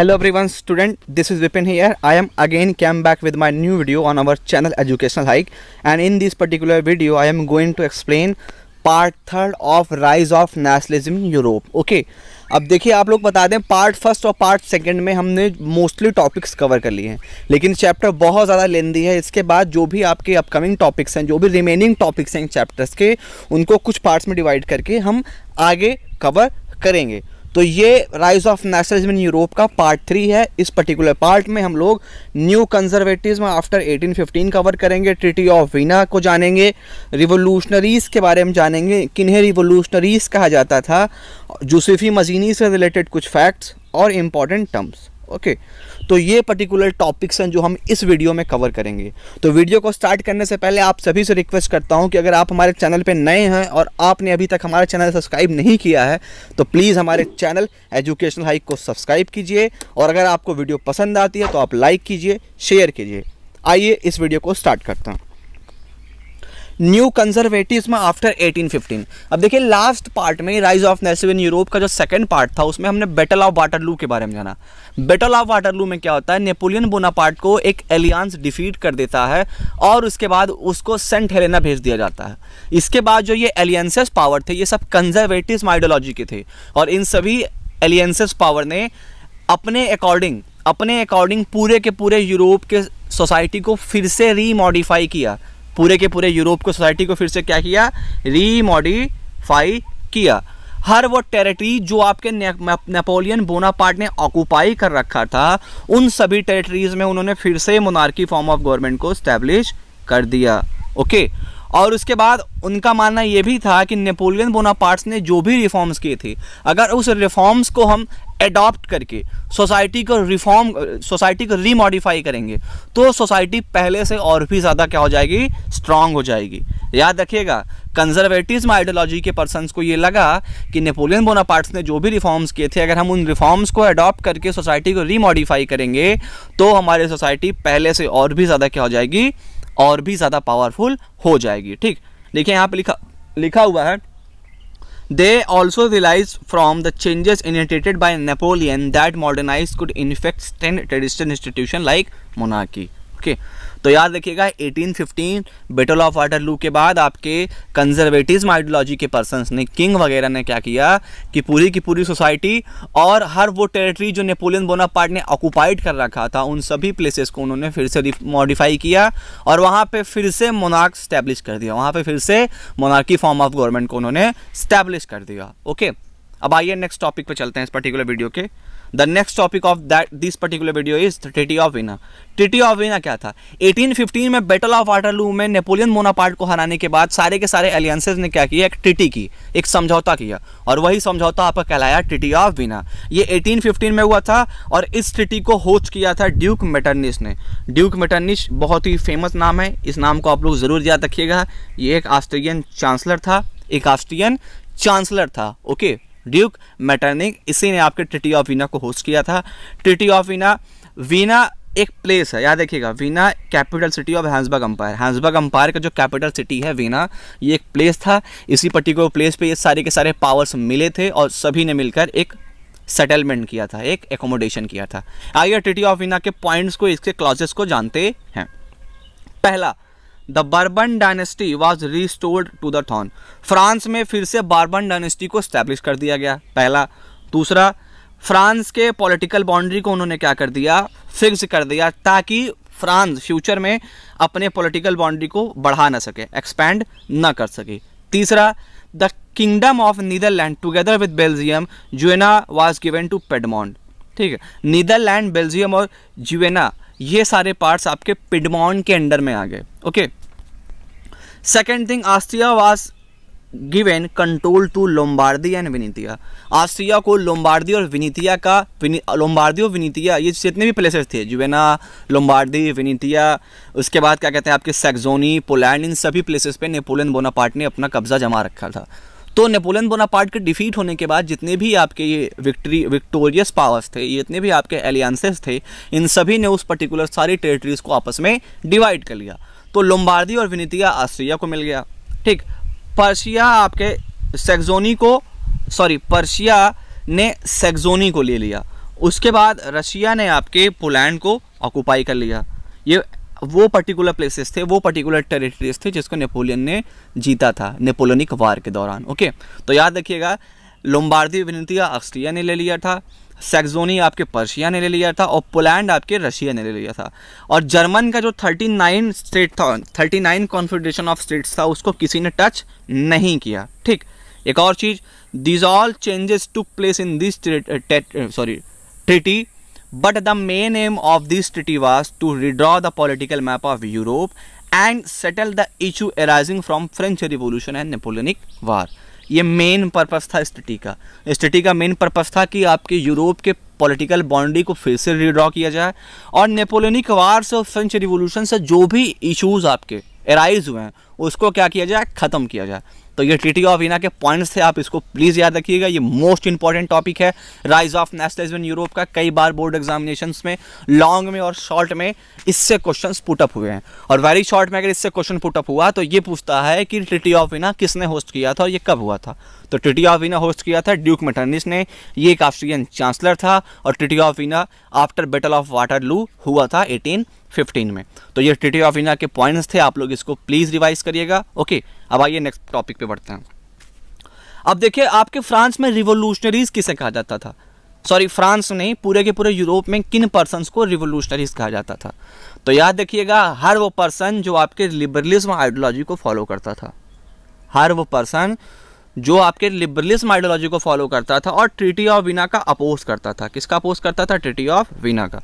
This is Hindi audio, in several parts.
Every everyone student this is Vipin here I am again came back with my new video on our channel Educational Hike and in this particular video I am going to explain part third of rise of nationalism Europe okay अब देखिए आप लोग बता दें पार्ट फर्स्ट और पार्ट सेकंड में हमने मोस्टली टॉपिक्स कवर कर लिए हैं लेकिन चैप्टर बहुत ज़्यादा लेंदी है इसके बाद जो भी आपके अपकमिंग टॉपिक्स हैं जो भी रिमेनिंग टॉपिक्स हैं चैप्टर्स के उनको कुछ पार्ट्स में डिवाइड करके हम आगे कवर करेंगे तो ये rise of nationalism in Europe का पार्ट थ्री है इस पर्टिकुलर पार्ट में हम लोग न्यू कंजर्वेटिज्म आफ्टर 1815 कवर करेंगे ट्रिटी ऑफ वीना को जानेंगे रिवोल्यूशनरीज़ के बारे में जानेंगे किन्हें रिवोल्यूशनरीज़ कहा जाता था जूसफी मजीनी से रिलेटेड कुछ फैक्ट्स और इम्पॉर्टेंट टर्म्स ओके तो ये पर्टिकुलर टॉपिक्स हैं जो हम इस वीडियो में कवर करेंगे तो वीडियो को स्टार्ट करने से पहले आप सभी से रिक्वेस्ट करता हूं कि अगर आप हमारे चैनल पर नए हैं और आपने अभी तक हमारा चैनल सब्सक्राइब नहीं किया है तो प्लीज़ हमारे चैनल एजुकेशनल हाइक को सब्सक्राइब कीजिए और अगर आपको वीडियो पसंद आती है तो आप लाइक कीजिए शेयर कीजिए आइए इस वीडियो को स्टार्ट करता हूँ न्यू कंजर्वेटिव आफ्टर 1815 अब देखिए लास्ट पार्ट में राइज ऑफ नेसिव इन यूरोप का जो सेकंड पार्ट था उसमें हमने बैटल ऑफ वाटरलू के बारे में जाना बैटल ऑफ वाटरलू में क्या होता है नेपोलियन बोनापार्ट को एक एलियांस डिफीट कर देता है और उसके बाद उसको सेंट हेलेना भेज दिया जाता है इसके बाद जो ये एलियंसेस पावर थे ये सब कंजर्वेटिव आइडियोलॉजी के थे और इन सभी एलियंसेस पावर ने अपने अकॉर्डिंग अपने अकॉर्डिंग पूरे के पूरे यूरोप के सोसाइटी को फिर से रीमॉडिफाई किया पूरे के पूरे यूरोप को सोसाइटी को फिर से क्या किया रीमॉडिफाई किया हर वो टेरिटरी जो आपके नेपोलियन बोनापार्ट ने ऑक्यूपाई कर रखा था उन सभी टेरिटरीज में उन्होंने फिर से मोनार्की फॉर्म ऑफ गवर्नमेंट को स्टैब्लिश कर दिया ओके okay. और उसके बाद उनका मानना ये भी था कि नेपोलियन बोनापार्ट्स ने जो भी रिफॉर्म्स किए थे अगर उस रिफॉर्म्स को हम एडॉप्ट करके सोसाइटी को रिफॉर्म सोसाइटी को रीमॉडिफाई करेंगे तो सोसाइटी पहले से और भी ज़्यादा क्या हो जाएगी स्ट्रांग हो जाएगी याद रखिएगा कंजर्वेटिज्म आइडियोलॉजी के पर्सनस को ये लगा कि नेपोलियन बोनापार्ट्स ने जो भी रिफॉर्म्स किए थे अगर हम उन रिफॉर्म्स को अडॉप्ट करके सोसाइटी को रीमॉडिफाई करेंगे तो हमारी सोसाइटी पहले से और भी ज़्यादा क्या हो जाएगी और भी ज़्यादा पावरफुल हो जाएगी ठीक देखिए यहाँ पर लिखा लिखा हुआ है they also realise from the changes initiated by Napoleon that modernise could ten traditional institution like मोनाकी ओके तो याद रखिएगा 1815 बेटल ऑफ वाटरलू के बाद आपके कंजर्वेटिव आइडियोलॉजी के पर्सनस ने किंग वगैरह ने क्या किया कि पूरी की पूरी सोसाइटी और हर वो टेरिटरी जो नेपोलियन बोनापार्ट ने ऑक्यूपाइड कर रखा था उन सभी प्लेसेस को उन्होंने फिर से मॉडिफाई किया और वहाँ पर फिर से मोनार्क स्टैब्लिश कर दिया वहाँ पर फिर से मोनार्की फॉर्म ऑफ गवर्नमेंट को उन्होंने स्टैब्लिश कर दिया ओके अब आइए नेक्स्ट टॉपिक पर चलते हैं इस पर्टिकुलर वीडियो के the next topic of that this particular video is treaty of Vienna treaty of Vienna क्या था 1815 में बैटल ऑफ वाटरलू में नेपोलियन मोनापार्ट को हराने के बाद सारे के सारे एलियंसेज ने क्या किया एक ट्रिटी की एक समझौता किया और वही समझौता आपका कहलाया ट्रिटी ऑफ विना ये 1815 में हुआ था और इस ट्रिटी को होस्ट किया था ड्यूक मेटर्निस ने ड्यूक मेटर्निस बहुत ही फेमस नाम है इस नाम को आप लोग ज़रूर याद रखिएगा ये एक ऑस्ट्रेलियन चांसलर था एक ऑस्ट्रियन चांसलर था ओके ड्यूक मेटरनिक इसी ने आपके ट्रिटी ऑफ वीना को होस्ट किया था ट्रिटी ऑफ वीना वीना एक प्लेस है याद देखिएगा Vienna capital city of Habsburg empire Habsburg empire का जो कैपिटल सिटी है वीना ये एक प्लेस था इसी पर्टिकुलर प्लेस पे ये सारे के सारे पावर्स मिले थे और सभी ने मिलकर एक सेटलमेंट किया था एक एकोमोडेशन किया था आइए ट्रिटी ऑफ वीना के पॉइंट्स को इसके क्लॉजेस को जानते हैं पहला the Bourbon dynasty was restored to the throne France में फिर से बार्बन डायनेस्टी को स्टैब्लिश कर दिया गया पहला दूसरा फ्रांस के पॉलिटिकल बाउंड्री को उन्होंने क्या कर दिया फिक्स कर दिया ताकि फ्रांस फ्यूचर में अपने पॉलिटिकल बाउंड्री को बढ़ा ना सके एक्सपैंड ना कर सके तीसरा the kingdom of Netherland together with Belgium Genoa was given to Piedmont ठीक है नीदरलैंड बेल्जियम और जुएना ये सारे पार्ट्स आपके पिडमॉन के अंडर में आ गए okay second thing Austria was given control to Lombardy and Venetia Austria को लोम्बार्दी और विनीतिया का लोम्बार्दी और विनीतिया ये जितने भी प्लेसेस थे जुवेना लोम्बार्दी विनीतिया उसके बाद क्या कहते हैं आपके सेक्जोनी पोलैंड इन सभी प्लेसेस पे नेपोलियन बोनापार्ट ने अपना कब्जा जमा रखा था तो नेपोलियन बोनापार्ट के डिफीट होने के बाद जितने भी आपके ये विक्ट्री विक्टोरियस पावर्स थे जितने भी आपके एलियंसेस थे इन सभी ने उस पर्टिकुलर सारी टेरिटरीज को आपस में डिवाइड कर लिया तो लोम्बार्दी और विनीतिया आस्ट्रिया को मिल गया ठीक पर्शिया आपके सेक्जोनी को सॉरी पर्शिया ने सेक्जोनी को ले लिया उसके बाद रशिया ने आपके पोलैंड को ऑक्यूपाई कर लिया ये वो पर्टिकुलर प्लेसेस थे वो पर्टिकुलर टेरिटरीज थे जिसको नेपोलियन ने जीता था नेपोलियनिक वार के दौरान ओके तो याद रखिएगा लोम्बार्दी विनतिया ऑस्ट्रिया ने ले लिया था सेक्जोनी आपके पर्शिया ने ले लिया था और पोलैंड आपके रशिया ने ले लिया था और जर्मन का जो 39 स्टेट था 39 नाइन कॉन्फेडरेशन ऑफ स्टेट्स था उसको किसी ने टच नहीं किया ठीक एक और चीज़ these all changes to place in this sorry treaty but the main aim of this treaty was to redraw the political map of Europe and settle the issue arising from French revolution and Napoleonic war ये मेन पर्पज था इस का इस का मेन पर्पज था कि आपके यूरोप के पॉलिटिकल बाउंड्री को फिर से रिड्रॉ किया जाए और नेपोलियनिक वार्स और फ्रेंच रिवोल्यूशन से जो भी इशूज़ आपके एराइज हुए हैं उसको क्या किया जाए ख़त्म किया जाए तो ये टी ऑफ इना के पॉइंट्स थे आप इसको प्लीज़ याद रखिएगा ये मोस्ट इंपॉर्टेंट टॉपिक है rise of nationalism in Europe का कई बार बोर्ड एग्जामिनेशन में लॉन्ग में और शॉर्ट में इससे क्वेश्चन पुटअप हुए हैं और वेरी शॉर्ट में अगर इससे क्वेश्चन पुटअप हुआ तो ये पूछता है कि टी ऑफ इना किसने होस्ट किया था और ये कब हुआ था तो टी ऑफ इना होस्ट किया था ड्यूक मेटर्निस ने ये एक ऑस्ट्रियन चांसलर था और टी of Vienna after battle of Waterloo हुआ था एटीन फिफ्टीन में तो ये ट्रिटी ऑफ इंडिया के पॉइंट्स थे आप लोग इसको प्लीज़ रिवाइज करिएगा ओके अब आइए नेक्स्ट टॉपिक पे बढ़ते हैं अब देखिए आपके फ्रांस में रिवोल्यूशनरीज किसे कहा जाता था सॉरी फ्रांस नहीं पूरे के पूरे यूरोप में किन पर्सनस को रिवोल्यूशनरीज कहा जाता था तो याद देखिएगा हर वो पर्सन जो आपके लिबरलिज्म आइडियोलॉजी को फॉलो करता था हर वो पर्सन जो आपके लिबरलिज्म आइडियोलॉजी को फॉलो करता था और ट्रिटी ऑफ वीना का अपोज करता था किसका अपोज करता था ट्रिटी ऑफ वीना का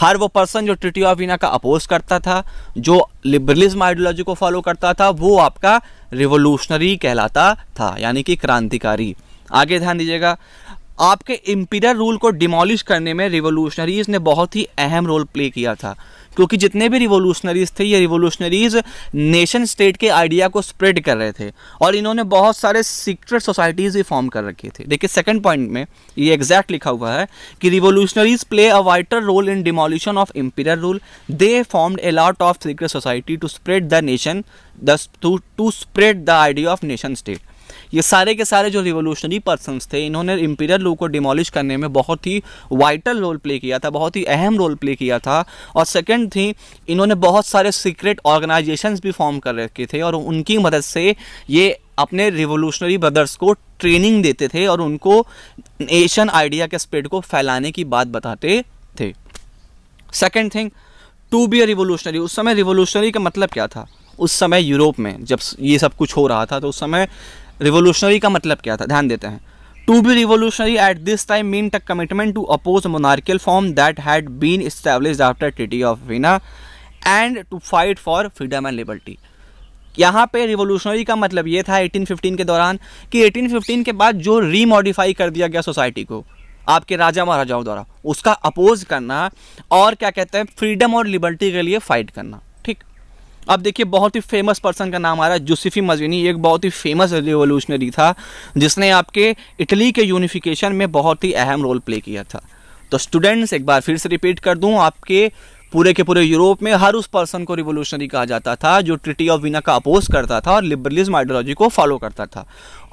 हर वो पर्सन जो ट्रिटी ऑफ वीना का अपोज करता था जो लिबरलिज्म आइडियोलॉजी को फॉलो करता था वो आपका रिवोल्यूशनरी कहलाता था यानी कि क्रांतिकारी आगे ध्यान दीजिएगा आपके इम्पीरियल रूल को डिमोलिश करने में रिवोल्यूशनरीज ने बहुत ही अहम रोल प्ले किया था क्योंकि जितने भी रिवोल्यूशनरीज थे ये रिवोल्यूशनरीज नेशन स्टेट के आइडिया को स्प्रेड कर रहे थे और इन्होंने बहुत सारे सीक्रेट सोसाइटीज़ भी फॉर्म कर रखे थे देखिए सेकंड पॉइंट में ये एग्जैक्ट लिखा हुआ है कि revolutionaries play a vital role in demolition of imperial rule they form a lot of secret society to spread the nation to spread the idea of nation state ये सारे के सारे जो रिवोल्यूशनरी पर्सनस थे इन्होंने इम्पीरियल लू को डिमोलिश करने में बहुत ही वाइटल रोल प्ले किया था बहुत ही अहम रोल प्ले किया था और सेकेंड थी इन्होंने बहुत सारे सीक्रेट ऑर्गेनाइजेशंस भी फॉर्म कर रखे थे और उनकी मदद से ये अपने रिवोल्यूशनरी ब्रदर्स को ट्रेनिंग देते थे और उनको एशियन आइडिया के स्प्रेड को फैलाने की बात बताते थे second thing to be a revolutionary उस समय रिवोल्यूशनरी का मतलब क्या था उस समय यूरोप में जब ये सब कुछ हो रहा था तो उस समय रिवोल्यूशनरी का मतलब क्या था ध्यान देते हैं to be revolutionary at this time mean the commitment to oppose monarchical form that had been establish after treaty of Vienna and to fight for freedom and liberty यहाँ पे रिवोल्यूशनरी का मतलब ये था 1815 के दौरान कि 1815 के बाद जो रीमॉडिफाई कर दिया गया सोसाइटी को आपके राजा महाराजाओं द्वारा उसका अपोज करना और क्या कहते हैं फ्रीडम और लिबर्टी के लिए फाइट करना अब देखिए बहुत ही फेमस पर्सन का नाम आ रहा है जोसिफी मजीनी एक बहुत ही फेमस रिवोल्यूशनरी था जिसने आपके इटली के यूनिफिकेशन में बहुत ही अहम रोल प्ले किया था तो स्टूडेंट्स एक बार फिर से रिपीट कर दूँ आपके पूरे के पूरे यूरोप में हर उस पर्सन को रिवोल्यूशनरी कहा जाता था जो ट्रिटी ऑफ वीना का अपोज करता था और लिबरलिज्म आइडियोलॉजी को फॉलो करता था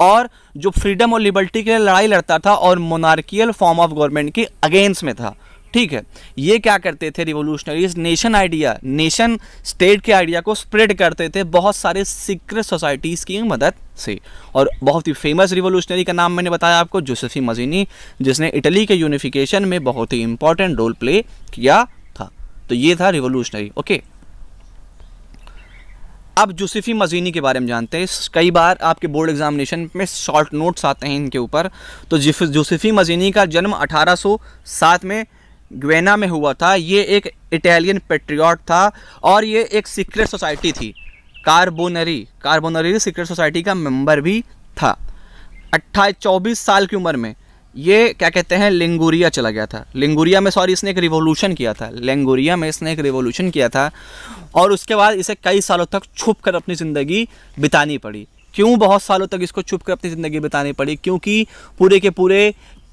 और जो फ्रीडम और लिबर्टी के लिए लड़ाई लड़ता था और मोनार्कियल फॉर्म ऑफ गवर्नमेंट के अगेंस्ट में था ठीक है ये क्या करते थे revolutionaries nation idea nation state के आइडिया को स्प्रेड करते थे बहुत सारे सीक्रेट सोसाइटीज़ की मदद से और बहुत ही फेमस रिवोल्यूशनरी का नाम मैंने बताया आपको जोसेफी मजीनी जिसने इटली के यूनिफिकेशन में बहुत ही इंपॉर्टेंट रोल प्ले किया था तो ये था रिवोल्यूशनरी ओके अब जोसेफी मजीनी के बारे में जानते हैं कई बार आपके बोर्ड एग्जामिनेशन में शॉर्ट नोट्स आते हैं इनके ऊपर तो जोसेफी मजीनी का जन्म अठारह में ग्वेना में हुआ था ये एक इटालियन पेट्रियाट था और ये एक सीक्रेट सोसाइटी थी कार्बोनरी कार्बोनरी सीक्रेट सोसाइटी का मेंबर भी था अट्ठाईस चौबीस साल की उम्र में ये क्या कहते हैं लिंगूरिया चला गया था लिंगूरिया में सॉरी इसने एक रिवोल्यूशन किया था लेंगूरिया में इसने एक रिवोल्यूशन किया था और उसके बाद इसे कई सालों तक छुप कर अपनी ज़िंदगी बितानी पड़ी क्यों बहुत सालों तक इसको छुप कर अपनी ज़िंदगी बितानी पड़ी क्योंकि पूरे के पूरे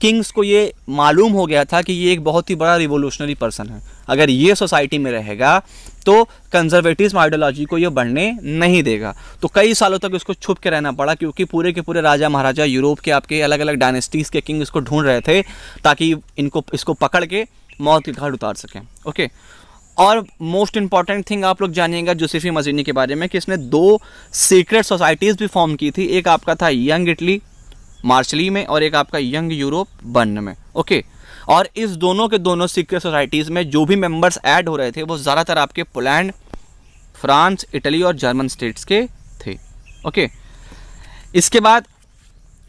किंग्स को ये मालूम हो गया था कि ये एक बहुत ही बड़ा रिवोल्यूशनरी पर्सन है अगर ये सोसाइटी में रहेगा तो कंजर्वेटिव आइडियोलॉजी को ये बढ़ने नहीं देगा तो कई सालों तक इसको छुप के रहना पड़ा क्योंकि पूरे के पूरे राजा महाराजा यूरोप के आपके अलग अलग डायनेस्टीज़ के किंग इसको ढूंढ रहे थे ताकि इनको इसको पकड़ के मौत के घाट उतार सकें ओके और मोस्ट इंपॉर्टेंट थिंग आप लोग जानिएगा जोसेफी मजीनी के बारे में कि इसने दो सीक्रेट सोसाइटीज़ भी फॉर्म की थी एक आपका था यंग इटली मार्शली में और एक आपका यंग यूरोप बर्न में ओके और इस दोनों के दोनों सीक्रेट सोसाइटीज़ में जो भी मेंबर्स ऐड हो रहे थे वो ज़्यादातर आपके पोलैंड फ्रांस इटली और जर्मन स्टेट्स के थे ओके इसके बाद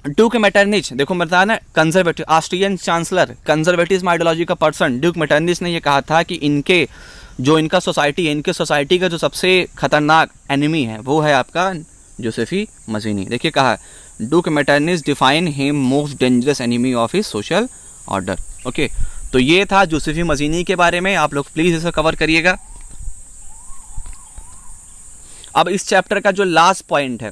ड्यूक मेटर्निच देखो बता ना conservative Austrian chancellor conservative ideology का पर्सन ड्यूक मेटर्निच ने यह कहा था कि इनके जो इनका सोसाइटी है इनके सोसाइटी का जो सबसे खतरनाक एनिमी है वो है आपका जोसेफी मजीनी देखिए कहा duke Metternich define him most dangerous enemy of his social order okay तो ये था जोसेफी मजीनी के बारे में आप लोग प्लीज़ इसे कवर करिएगा अब इस चैप्टर का जो लास्ट पॉइंट है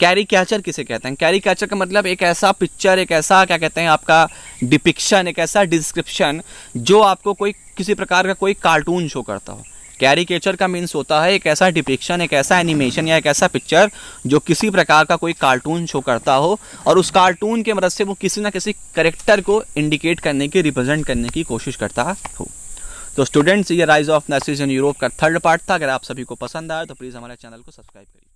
कैरी कैचर किसे कहते हैं कैरी कैचर का मतलब एक ऐसा पिक्चर एक ऐसा क्या कहते हैं आपका डिपिक्शन एक ऐसा डिस्क्रिप्शन जो आपको कोई किसी प्रकार का कोई कार्टून शो करता हो कैरिकेचर का मीन्स होता है एक ऐसा डिपिक्शन एक ऐसा एनिमेशन या एक ऐसा पिक्चर जो किसी प्रकार का कोई कार्टून शो करता हो और उस कार्टून के मदद से वो किसी ना किसी करेक्टर को इंडिकेट करने की रिप्रेजेंट करने की कोशिश करता हो तो स्टूडेंट्स ये rise of nations in Europe का थर्ड पार्ट था अगर आप सभी को पसंद आया तो प्लीज़ हमारे चैनल को सब्सक्राइब करिए